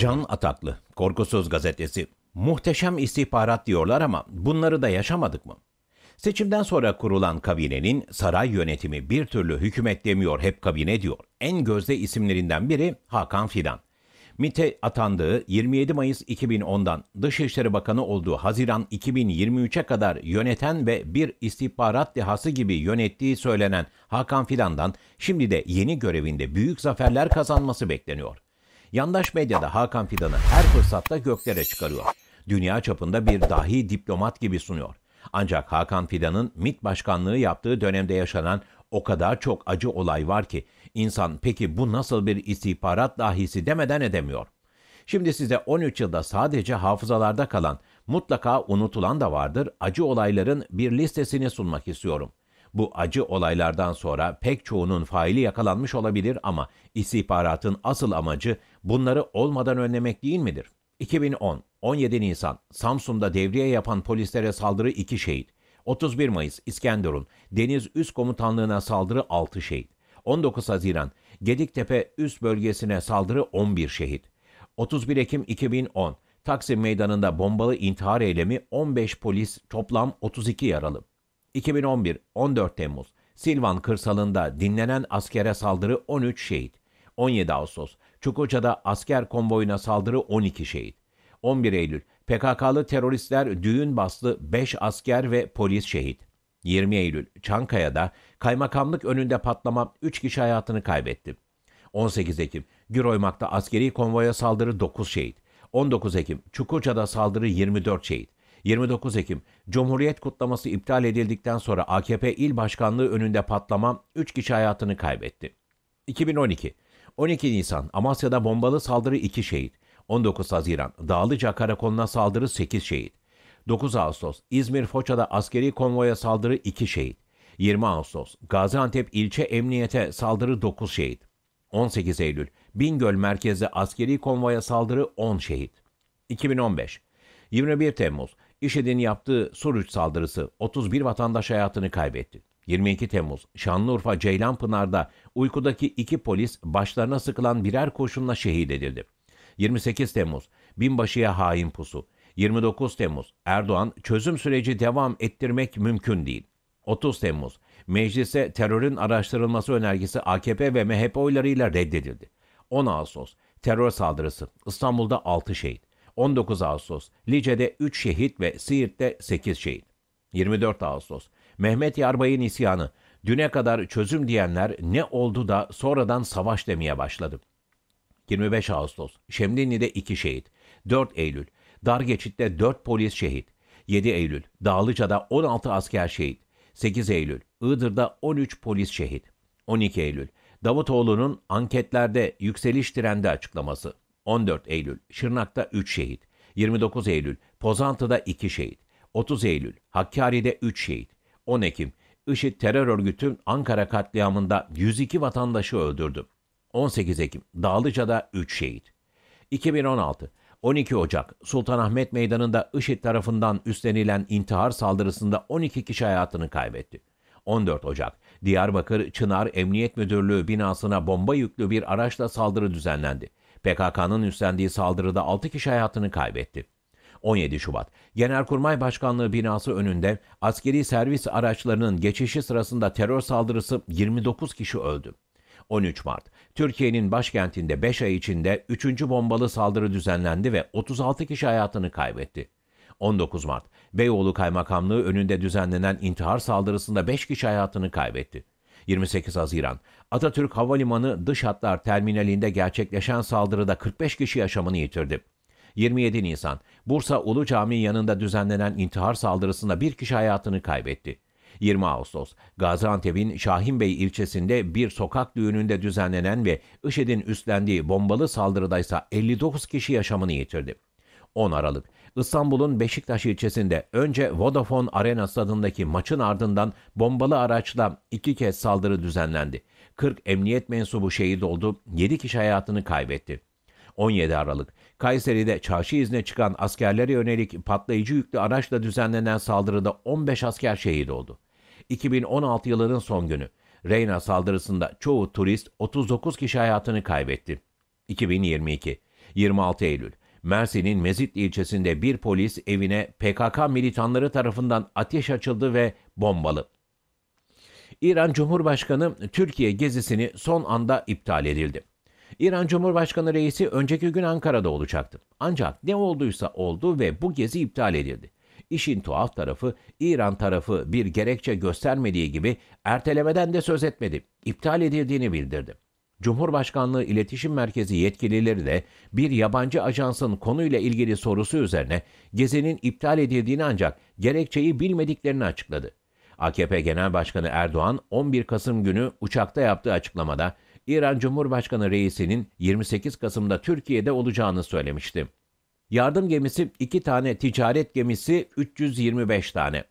Can Ataklı, Korkusuz Gazetesi. Muhteşem istihbarat diyorlar ama bunları da yaşamadık mı? Seçimden sonra kurulan kabinenin saray yönetimi bir türlü hükümet demiyor hep kabine diyor. En gözde isimlerinden biri Hakan Fidan. MİT'e atandığı 27 Mayıs 2010'dan Dışişleri Bakanı olduğu Haziran 2023'e kadar yöneten ve bir istihbarat dehası gibi yönettiği söylenen Hakan Fidan'dan şimdi de yeni görevinde büyük zaferler kazanması bekleniyor. Yandaş medyada Hakan Fidan'ı her fırsatta göklere çıkarıyor. Dünya çapında bir dahi diplomat gibi sunuyor. Ancak Hakan Fidan'ın MIT başkanlığı yaptığı dönemde yaşanan o kadar çok acı olay var ki insan peki bu nasıl bir istihbarat dahisi demeden edemiyor. Şimdi size 13 yılda sadece hafızalarda kalan, mutlaka unutulan da vardır acı olayların bir listesini sunmak istiyorum. Bu acı olaylardan sonra pek çoğunun faili yakalanmış olabilir ama istihbaratın asıl amacı Bunları olmadan önlemek değil midir? 2010, 17 Nisan, Samsun'da devriye yapan polislere saldırı 2 şehit. 31 Mayıs, İskenderun, Deniz Üst Komutanlığı'na saldırı 6 şehit. 19 Haziran, Gediktepe Üst Bölgesi'ne saldırı 11 şehit. 31 Ekim 2010, Taksim Meydanı'nda bombalı intihar eylemi 15 polis, toplam 32 yaralı. 2011, 14 Temmuz, Silvan kırsalında dinlenen askere saldırı 13 şehit. 17 Ağustos Çukurca'da asker konvoyuna saldırı 12 şehit. 11 Eylül PKK'lı teröristler düğün bastı 5 asker ve polis şehit. 20 Eylül Çankaya'da kaymakamlık önünde patlama 3 kişi hayatını kaybetti. 18 Ekim Güroymak'ta askeri konvoya saldırı 9 şehit. 19 Ekim Çukurca'da saldırı 24 şehit. 29 Ekim Cumhuriyet kutlaması iptal edildikten sonra AKP il başkanlığı önünde patlama 3 kişi hayatını kaybetti. 2012 12 Nisan Amasya'da bombalı saldırı 2 şehit. 19 Haziran Dağlıca Karakoluna saldırı 8 şehit. 9 Ağustos İzmir Foça'da askeri konvoya saldırı 2 şehit. 20 Ağustos Gaziantep ilçe emniyete saldırı 9 şehit. 18 Eylül Bingöl merkezli askeri konvoya saldırı 10 şehit. 2015 21 Temmuz IŞİD'in yaptığı Suruç saldırısı 31 vatandaş hayatını kaybetti. 22 Temmuz Şanlıurfa Ceylanpınar'da uykudaki iki polis başlarına sıkılan birer kurşunla şehit edildi. 28 Temmuz Binbaşı'ya hain pusu. 29 Temmuz Erdoğan çözüm süreci devam ettirmek mümkün değil. 30 Temmuz Meclise terörün araştırılması önergesi AKP ve MHP oylarıyla reddedildi. 10 Ağustos terör saldırısı İstanbul'da 6 şehit. 19 Ağustos Lice'de 3 şehit ve Siirt'te 8 şehit. 24 Ağustos Mehmet Yarbay'ın isyanı. Düne kadar çözüm diyenler ne oldu da sonradan savaş demeye başladı. 25 Ağustos. Şemdinli'de iki şehit. 4 Eylül. Dar geçitte 4 polis şehit. 7 Eylül. Dağlıca'da 16 asker şehit. 8 Eylül. Iğdır'da 13 polis şehit. 12 Eylül. Davutoğlu'nun anketlerde yükseliş trendi açıklaması. 14 Eylül. Şırnak'ta 3 şehit. 29 Eylül. Pozantı'da 2 şehit. 30 Eylül. Hakkari'de 3 şehit. 10 Ekim, IŞİD terör örgütü Ankara katliamında 102 vatandaşı öldürdü. 18 Ekim, Dağlıca'da 3 şehit. 2016, 12 Ocak, Sultanahmet Meydanı'nda IŞİD tarafından üstlenilen intihar saldırısında 12 kişi hayatını kaybetti. 14 Ocak, Diyarbakır Çınar Emniyet Müdürlüğü binasına bomba yüklü bir araçla saldırı düzenlendi. PKK'nın üstlendiği saldırıda 6 kişi hayatını kaybetti. 17 Şubat. Genelkurmay Başkanlığı binası önünde askeri servis araçlarının geçişi sırasında terör saldırısı 29 kişi öldü. 13 Mart. Türkiye'nin başkentinde 5 ay içinde 3. bombalı saldırı düzenlendi ve 36 kişi hayatını kaybetti. 19 Mart. Beyoğlu Kaymakamlığı önünde düzenlenen intihar saldırısında 5 kişi hayatını kaybetti. 28 Haziran. Atatürk Havalimanı dış hatlar terminalinde gerçekleşen saldırıda 45 kişi yaşamını yitirdi. 27 Nisan, Bursa Ulu Cami yanında düzenlenen intihar saldırısında bir kişi hayatını kaybetti. 20 Ağustos, Gaziantep'in Şahinbey ilçesinde bir sokak düğününde düzenlenen ve IŞİD'in üstlendiği bombalı saldırıda ise 59 kişi yaşamını yitirdi. 10 Aralık, İstanbul'un Beşiktaş ilçesinde önce Vodafone Arena stadındaki maçın ardından bombalı araçla iki kez saldırı düzenlendi. 40 emniyet mensubu şehit oldu, 7 kişi hayatını kaybetti. 17 Aralık Kayseri'de çarşı izne çıkan askerlere yönelik patlayıcı yüklü araçla düzenlenen saldırıda 15 asker şehit oldu. 2016 yılının son günü Reyna saldırısında çoğu turist 39 kişi hayatını kaybetti. 2022 26 Eylül Mersin'in Mezitli ilçesinde bir polis evine PKK militanları tarafından ateş açıldı ve bombalı. İran Cumhurbaşkanı Türkiye gezisini son anda iptal edildi. İran Cumhurbaşkanı reisi önceki gün Ankara'da olacaktı. Ancak ne olduysa oldu ve bu gezi iptal edildi. İşin tuhaf tarafı İran tarafı bir gerekçe göstermediği gibi ertelemeden de söz etmedi. İptal edildiğini bildirdi. Cumhurbaşkanlığı İletişim Merkezi yetkilileri de bir yabancı ajansın konuyla ilgili sorusu üzerine gezinin iptal edildiğini ancak gerekçeyi bilmediklerini açıkladı. AKP Genel Başkanı Erdoğan 11 Kasım günü uçakta yaptığı açıklamada İran Cumhurbaşkanı reisinin 28 Kasım'da Türkiye'de olacağını söylemişti. Yardım gemisi 2 tane, ticaret gemisi 325 tane.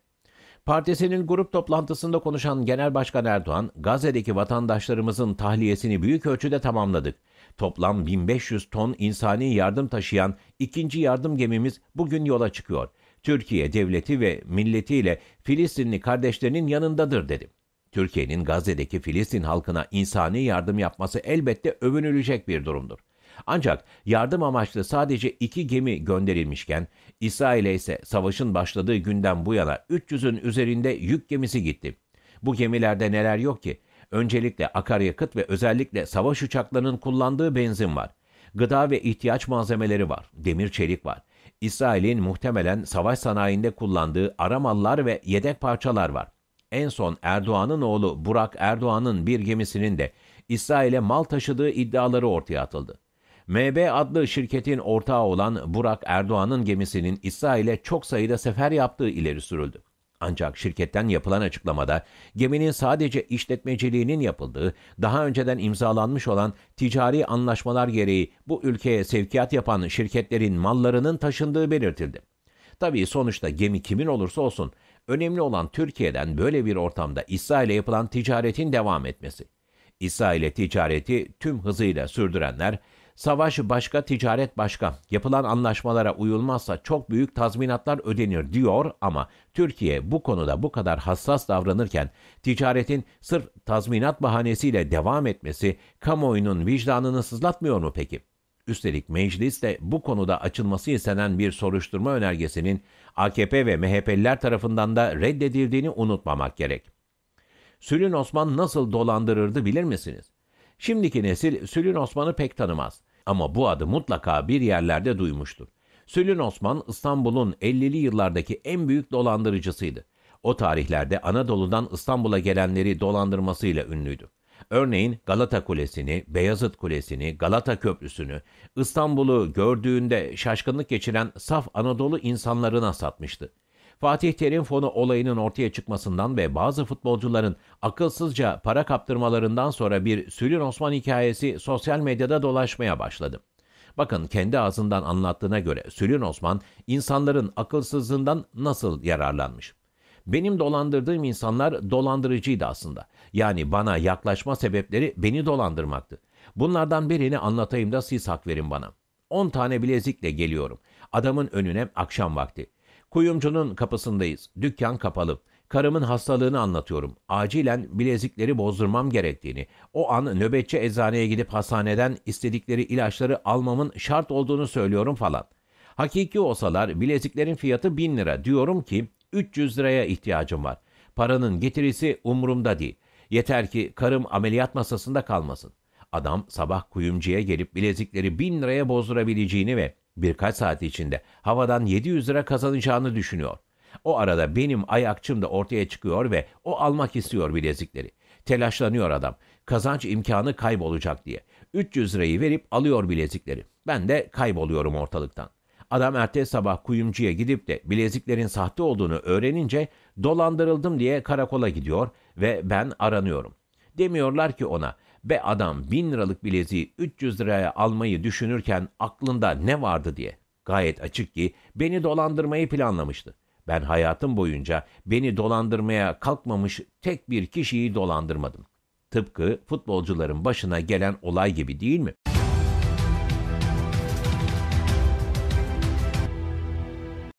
Partisinin grup toplantısında konuşan Genel Başkan Erdoğan, Gazze'deki vatandaşlarımızın tahliyesini büyük ölçüde tamamladık. Toplam 1500 ton insani yardım taşıyan ikinci yardım gemimiz bugün yola çıkıyor. Türkiye devleti ve milletiyle Filistinli kardeşlerinin yanındadır dedim. Türkiye'nin Gazze'deki Filistin halkına insani yardım yapması elbette övünülecek bir durumdur. Ancak yardım amaçlı sadece iki gemi gönderilmişken İsrail'e ise savaşın başladığı günden bu yana 300'ün üzerinde yük gemisi gitti. Bu gemilerde neler yok ki? Öncelikle akaryakıt ve özellikle savaş uçaklarının kullandığı benzin var. Gıda ve ihtiyaç malzemeleri var. Demir çelik var. İsrail'in muhtemelen savaş sanayinde kullandığı aramallar ve yedek parçalar var. En son Erdoğan'ın oğlu Burak Erdoğan'ın bir gemisinin de İsrail'e mal taşıdığı iddiaları ortaya atıldı. MB adlı şirketin ortağı olan Burak Erdoğan'ın gemisinin İsrail'e çok sayıda sefer yaptığı ileri sürüldü. Ancak şirketten yapılan açıklamada geminin sadece işletmeciliğinin yapıldığı, daha önceden imzalanmış olan ticari anlaşmalar gereği bu ülkeye sevkiyat yapan şirketlerin mallarının taşındığı belirtildi. Tabii sonuçta gemi kimin olursa olsun Önemli olan Türkiye'den böyle bir ortamda İsrail'e yapılan ticaretin devam etmesi. İsrail'e ticareti tüm hızıyla sürdürenler, savaş başka ticaret başka, yapılan anlaşmalara uyulmazsa çok büyük tazminatlar ödenir diyor ama Türkiye bu konuda bu kadar hassas davranırken ticaretin sırf tazminat bahanesiyle devam etmesi kamuoyunun vicdanını sızlatmıyor mu peki? Üstelik Meclis'te bu konuda açılması istenen bir soruşturma önergesinin AKP ve MHP'liler tarafından da reddedildiğini unutmamak gerek. Sülün Osman nasıl dolandırırdı bilir misiniz? Şimdiki nesil Sülün Osman'ı pek tanımaz ama bu adı mutlaka bir yerlerde duymuştur. Sülün Osman İstanbul'un 50'li yıllardaki en büyük dolandırıcısıydı. O tarihlerde Anadolu'dan İstanbul'a gelenleri dolandırmasıyla ünlüydü. Örneğin Galata Kulesi'ni, Beyazıt Kulesi'ni, Galata Köprüsü'nü, İstanbul'u gördüğünde şaşkınlık geçiren saf Anadolu insanlarına satmıştı. Fatih Terim fonu olayının ortaya çıkmasından ve bazı futbolcuların akılsızca para kaptırmalarından sonra bir Sülün Osman hikayesi sosyal medyada dolaşmaya başladı. Bakın kendi ağzından anlattığına göre Sülün Osman insanların akılsızlığından nasıl yararlanmış. Benim dolandırdığım insanlar dolandırıcıydı aslında. Yani bana yaklaşma sebepleri beni dolandırmaktı. Bunlardan birini anlatayım da siz hak verin bana. 10 tane bilezikle geliyorum. Adamın önüne akşam vakti. Kuyumcunun kapısındayız. Dükkan kapalı. Karımın hastalığını anlatıyorum. Acilen bilezikleri bozdurmam gerektiğini, o an nöbetçi eczaneye gidip hastaneden istedikleri ilaçları almamın şart olduğunu söylüyorum falan. Hakiki olsalar bileziklerin fiyatı 1000 lira. Diyorum ki 300 liraya ihtiyacım var. Paranın getirisi umurumda değil. Yeter ki karım ameliyat masasında kalmasın. Adam sabah kuyumcuya gelip bilezikleri bin liraya bozdurabileceğini ve birkaç saat içinde havadan 700 lira kazanacağını düşünüyor. O arada benim ayakçım da ortaya çıkıyor ve o almak istiyor bilezikleri. Telaşlanıyor adam. Kazanç imkanı kaybolacak diye. 300 lirayı verip alıyor bilezikleri. Ben de kayboluyorum ortalıktan. Adam ertesi sabah kuyumcuya gidip de bileziklerin sahte olduğunu öğrenince dolandırıldım diye karakola gidiyor ve ben aranıyorum. Demiyorlar ki ona be adam bin liralık bileziği 300 liraya almayı düşünürken aklında ne vardı diye. Gayet açık ki beni dolandırmayı planlamıştı. Ben hayatım boyunca beni dolandırmaya kalkmamış tek bir kişiyi dolandırmadım. Tıpkı futbolcuların başına gelen olay gibi değil mi?''